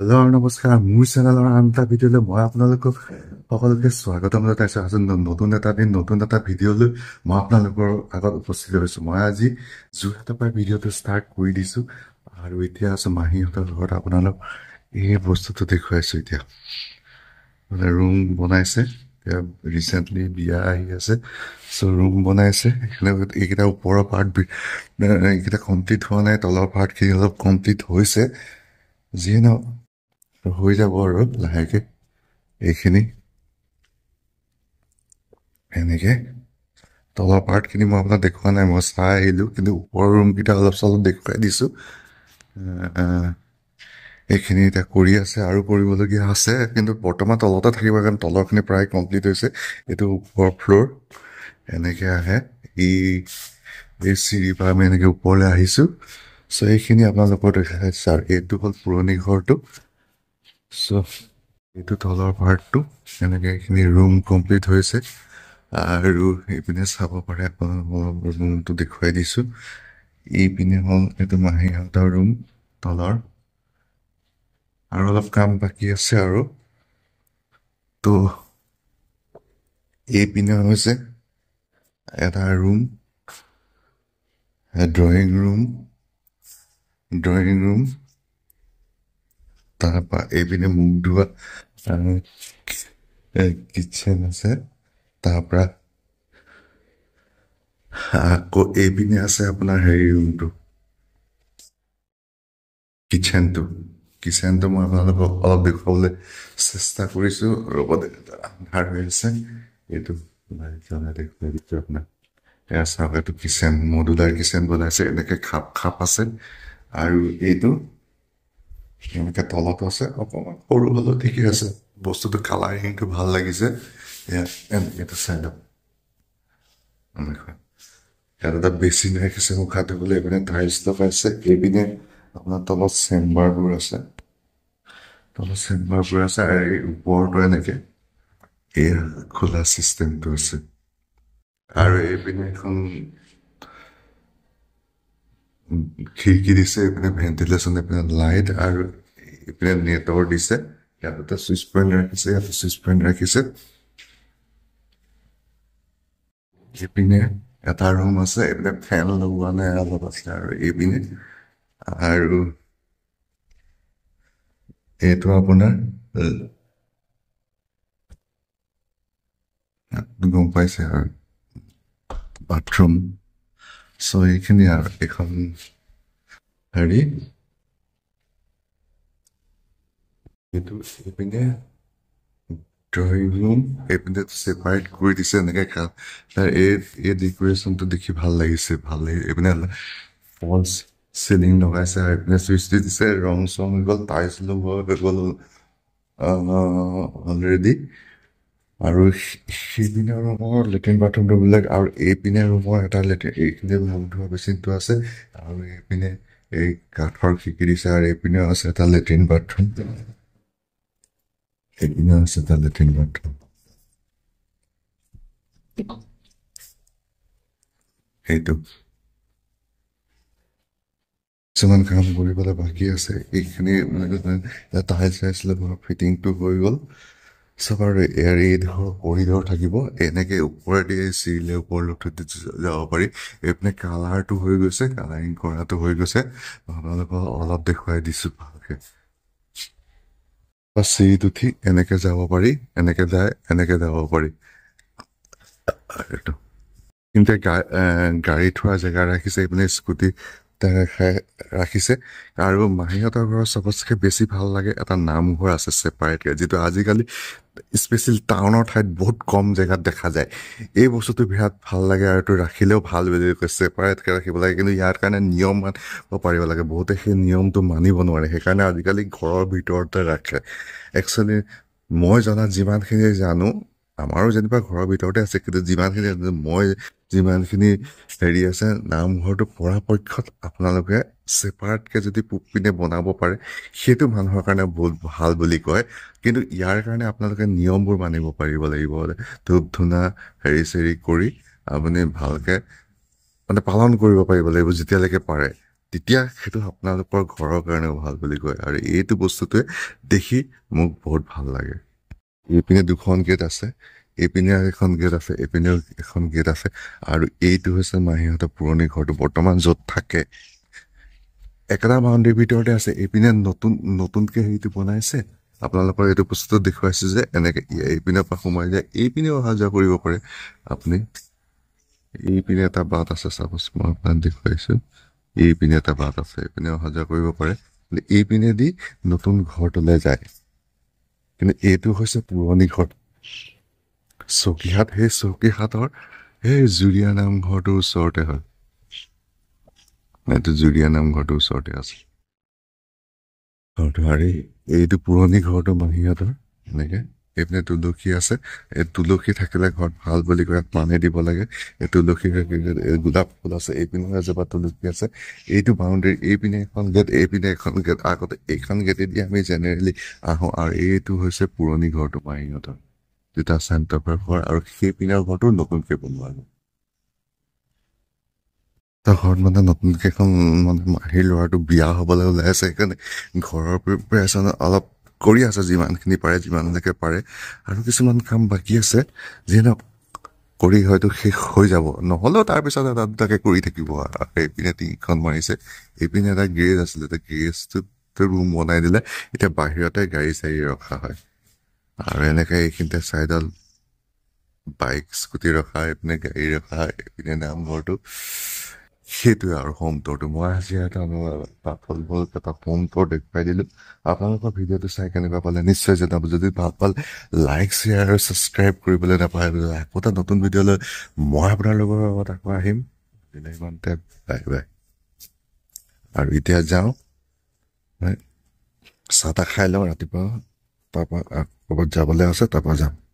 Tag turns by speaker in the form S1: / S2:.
S1: hello' নমস্কাৰ মোৰ চেনেলৰ আন এটা ভিডিঅ' লৈ মই আপোনালোকক সকলোকে স্বাগতম জনাইছোঁ আজি নতুন এটা দিন নতুন এটা ভিডিঅ' লৈ মই আপোনালোকৰ আগত উপস্থিত হৈছোঁ মই আজি যোৰহাটৰ পৰা ভিডিঅ'টো ষ্টাৰ্ট কৰি দিছোঁ আৰু এতিয়া আছোঁ মাহীহঁতৰ ঘৰত আপোনালোক এই বস্তুটো দেখুৱাইছোঁ এতিয়া মানে ৰুম বনাইছে এতিয়া ৰিচেণ্টলি বিয়া আহি আছে চ' ৰুম বনাইছে সেইকাৰণে এইকেইটা ওপৰৰ পাৰ্ট এইকেইটা কমপ্লিট হোৱা নাই তলৰ পাৰ্টখিনি অলপ কমপ্লিট হৈছে যিয়ে নহওক হৈ যাব আৰু লাহেকৈ এইখিনি এনেকৈ তলৰ পাৰ্টখিনি মই আপোনাক দেখুওৱা নাই মই চাই আহিলোঁ কিন্তু ওপৰৰ ৰুমকেইটা অলপ চলপ দেখুৱাই দিছোঁ এইখিনি এতিয়া কৰি আছে আৰু কৰিবলগীয়া আছে কিন্তু বৰ্তমান তলতে থাকিব কাৰণ তলৰখিনি প্ৰায় কমপ্লিট হৈছে এইটো ওপৰৰ ফ্ল'ৰ এনেকৈ আহে ই এই চিৰি পৰা আমি এনেকৈ ওপৰলৈ আহিছোঁ চ' এইখিনি আপোনালোকৰ দেখাইছোঁ ছাৰ এইটো হ'ল পুৰণি ঘৰটো চ' এইটো তলৰ পাৰ্ট টু এনেকৈ এইখিনি ৰুম কমপ্লিট হৈছে আৰু এইপিনে চাব পাৰে আপোনালোকৰ ৰুমটো দেখুৱাই দিছোঁ এইপিনে হ'ল এইটো মাহীহঁতৰ ৰুম তলৰ আৰু অলপ কাম বাকী আছে আৰু তো এইপিনে হৈছে এটা room drawing room drawing room তাৰপৰা এইপিনে মুখ ধোৱা কিটচেন আছে তাৰপৰা আকৌ এইপিনে আছে আপোনাৰ হেৰি ৰুমটো কিটচেনটো কিটচেনটো মই আপোনালোকক অলপ দেখুৱাবলৈ চেষ্টা কৰিছোঁ ৰ'ব আন্ধাৰ হৈ আছে এইটো দেখুৱাই দিছোঁ আপোনাক এয়া চাওক এইটো কিচেন মধুদাৰ কিচেন বনাইছে এনেকৈ খাপ খাপ আছে আৰু এইটো সেইখিনিকে তলত আছে অকণমান সৰু হ'লেও ঠিকে আছে বস্তুটো কালাৰিংটো ভাল লাগিছে এটা চাই লওক ইয়াত এটা বেছি ৰাখিছে মুখা দিবলৈ এইপিনে টাইষ্টো পাইছে এইপিনে আপোনাৰ তলত চেম্বাৰবোৰ আছে তলত চেম্বাৰবোৰ আছে আৰু এই ওপৰটো এনেকৈ এয়া খোলা চিষ্টেমটো আছে আৰু এইপিনে এখন খিৰিকি দিছে এইপিনে ভেণ্টিলেশ্যন এইপিনে লাইট আৰু এইপিনে নেটৰ দিছে ইয়াত এটা চুইচ পইণ্ট ৰাখিছে ইয়াতে চুইচ পইণ্ট ৰাখিছে এইপিনে এটা ৰুম আছে এইপিনে ফেন লগোৱা নাই অলপ আছে আৰু এইপিনে আৰু এইটো আপোনাৰ গম পাইছে আৰু বাথৰুম চ' এইখিনি আৰু এখন হেৰি এইটো এইপিনে ড্ৰয়িং ৰুম এইপিনে চেপাৰেট কৰি দিছে এনেকৈ খা তাৰ এই এই ডেকৰেশ্যনটো দেখি ভাল লাগিছে ভাল লাগি এইপিনে ফলচ চিলিং লগাইছে আৰু এইপিনে চুইচ দি দিছে ৰং চং হৈ গ'ল টাইলছ লগোৱা হৈ গ'ল অলৰেডি আৰু সেইপিনে ৰুমৰ লেট্ৰিন বাথৰুমটোবিলাক আৰু এইপিনে ৰুমৰ এটা লেট্ৰিন এইখিনি ভাল ধোৱা মেচিনটো আছে আৰু এইপিনে এই কাঠৰ শিকি দিছে আৰু এইপিনে আছে এটা লেট্ৰিন বাথৰুম এইপিনে আছে এটা লেট্ৰিন বাথৰুম সেইটো কিছুমান কাম কৰিবলৈ বাকী আছে এইখিনি টাইলছ চাইছিলে ফিটিংটো হৈ গ'ল চব আৰু এৰি ধৰ ধৰ থাকিব এনেকৈ ওপৰেদি চিৰিলে ওপৰলৈ উঠি যাব পাৰি এইপিনে কালাৰটো হৈ গৈছে কালাৰিং কৰাটো হৈ গৈছে আপোনালোকক অলপ দেখুৱাই দিছোঁ ভালকৈ বা চিৰিত উঠি যাব পাৰি এনেকৈ যায় এনেকৈ যাব পাৰি এইটো কিন্তু গাড়ী থোৱা জেগা ৰাখিছে এইপিনে স্কুটি ৰখাই ৰাখিছে আৰু মাহীহঁতৰ ঘৰৰ চবতকৈ বেছি ভাল লাগে এটা নামঘৰ আছে চেপাৰেটকৈ যিটো আজিকালি স্পেচিয়েল টাউনৰ ঠাইত বহুত কম জেগাত দেখা যায় এই বস্তুটো বিৰাট ভাল লাগে আৰু এইটো ৰাখিলেও ভাল বুলি কৈছে পাৰে ৰাখিব লাগে কিন্তু ইয়াৰ কাৰণে নিয়ম মানিব পাৰিব লাগে বহুতে সেই নিয়মটো মানিব নোৱাৰে সেইকাৰণে আজিকালি ঘৰৰ ভিতৰতে ৰাখে একচুৱেলি মই জনা যিমানখিনি জানো আমাৰো যেনিবা ঘৰৰ ভিতৰতে আছে কিন্তু যিমানখিনি মই যিমানখিনি হেৰি আছে নামঘৰটো পৰাপক্ষত আপোনালোকে চেপাৰেটকৈ যদি পূবপিনে বনাব পাৰে সেইটো মানুহৰ কাৰণে বহুত ভাল বুলি কয় কিন্তু ইয়াৰ কাৰণে আপোনালোকে নিয়মবোৰ মানিব পাৰিব লাগিব ধূপ ধূনা হেৰি চেৰি কৰি আপুনি ভালকৈ মানে পালন কৰিব পাৰিব লাগিব যেতিয়ালৈকে পাৰে তেতিয়া সেইটো আপোনালোকৰ ঘৰৰ কাৰণেও ভাল বুলি কয় আৰু এইটো বস্তুটোৱে দেখি মোক বহুত ভাল লাগে এইপিনে দুখন গেট আছে এইপিনে এখন গেট আছে এইপিনে এখন গেট আছে আৰু এইটো হৈছে মাহীহঁতৰ পুৰণি ঘৰটো বৰ্তমান য'ত থাকে একেটা বাউণ্ডেৰীৰ ভিতৰতে আছে এইপিনে নতুন নতুনকৈ হেৰিটো বনাইছে আপোনালোকৰ এইটো বস্তুটো দেখুৱাইছে যে এনেকৈ এইপিনৰ পৰা সোমাই যায় এইপিনে অহা যোৱা কৰিব পাৰে আপুনি এইপিনে এটা বাট আছে চাপ'জ মই আপোনাক দেখুৱাইছোঁ এইপিনে এটা বাট আছে এইপিনে অহা যোৱা কৰিব পাৰে এইপিনেদি নতুন ঘৰটোলৈ যায় কিন্তু এইটো হৈছে পুৰণি ঘৰ চকীহাট সেই চকীহাটৰ সেই জুৰীয়া নামঘৰটোৰ ওচৰতে হয় এইটো জুৰীয়া নামঘৰটোৰ ওচৰতে আছে ঘৰটো আৰে এইটো পুৰণি ঘৰটো মানে সিহঁতৰ এনেকৈ এইপিনে তুলসী আছে এই তুলসী থাকিলে ঘৰত ভাল বুলি কৈ ইয়াত মানে দিব লাগে এই তুলসী গোলাপ ফুল আছে এইপিনে এজোপা তুলসী আছে এইটো বাউণ্ডেৰী এইপিনে এখন গেট এইপিনে এখন গেট আগতে এইখন গেটেদি আমি জেনেৰেলি আহোঁ আৰু এইটো হৈছে পুৰণি ঘৰটো মাহিহঁতৰ যেতিয়া চেণ্টাৰ ঘৰ আৰু সেইপিনৰ ঘৰটো নতুনকৈ বনোৱা হ'ল ঘৰত মানে নতুনকৈ এখন মানে মাহীৰ ল'ৰাটো বিয়া হ'বলৈ ওলাই আছে সেইকাৰণে ঘৰৰ প্ৰিপেৰেশ্যন অলপ কৰি আছে যিমানখিনি পাৰে যিমানলৈকে পাৰে আৰু কিছুমান কাম বাকী আছে যি নহওক কৰি হয়তো শেষ হৈ যাব নহ'লেও তাৰপিছত এটা দুটাকে কৰি থাকিব আৰু এইপিনে টিংখন মাৰিছে এইপিনে এটা গেৰেজ আছিলে এতিয়া গেৰেজটোতে ৰুম বনাই দিলে এতিয়া বাহিৰতে গাড়ী চাৰি ৰখা হয় আৰু এনেকৈ এইখিনিতে চাইডত বাইক স্কুটি ৰখা এইপিনে গাড়ী ৰখা এইপিনে নামঘৰটো সেইটোৱে আৰু হোম টৰটো মই আজি এটা পাতল বল এটা হোম টৰ দেখুৱাই দিলোঁ আপোনালোকৰ ভিডিঅ'টো চাই কেনেকুৱা পালে নিশ্চয় জনাব যদি ভাল পালে লাইক শ্বেয়াৰ আৰু ছাবস্ক্ৰাইব কৰিবলৈ নাপাহৰিব আকৌ এটা নতুন ভিডিঅ'লৈ মই আপোনালোকৰ লগত আকৌ আহিম ইমানতে বাই বাই আৰু এতিয়া যাওঁ চাহ তাহ খাই লওঁ ৰাতিপুৱা তাৰপৰা ক'ৰবাত যাবলৈ আছে তাৰপৰা যাম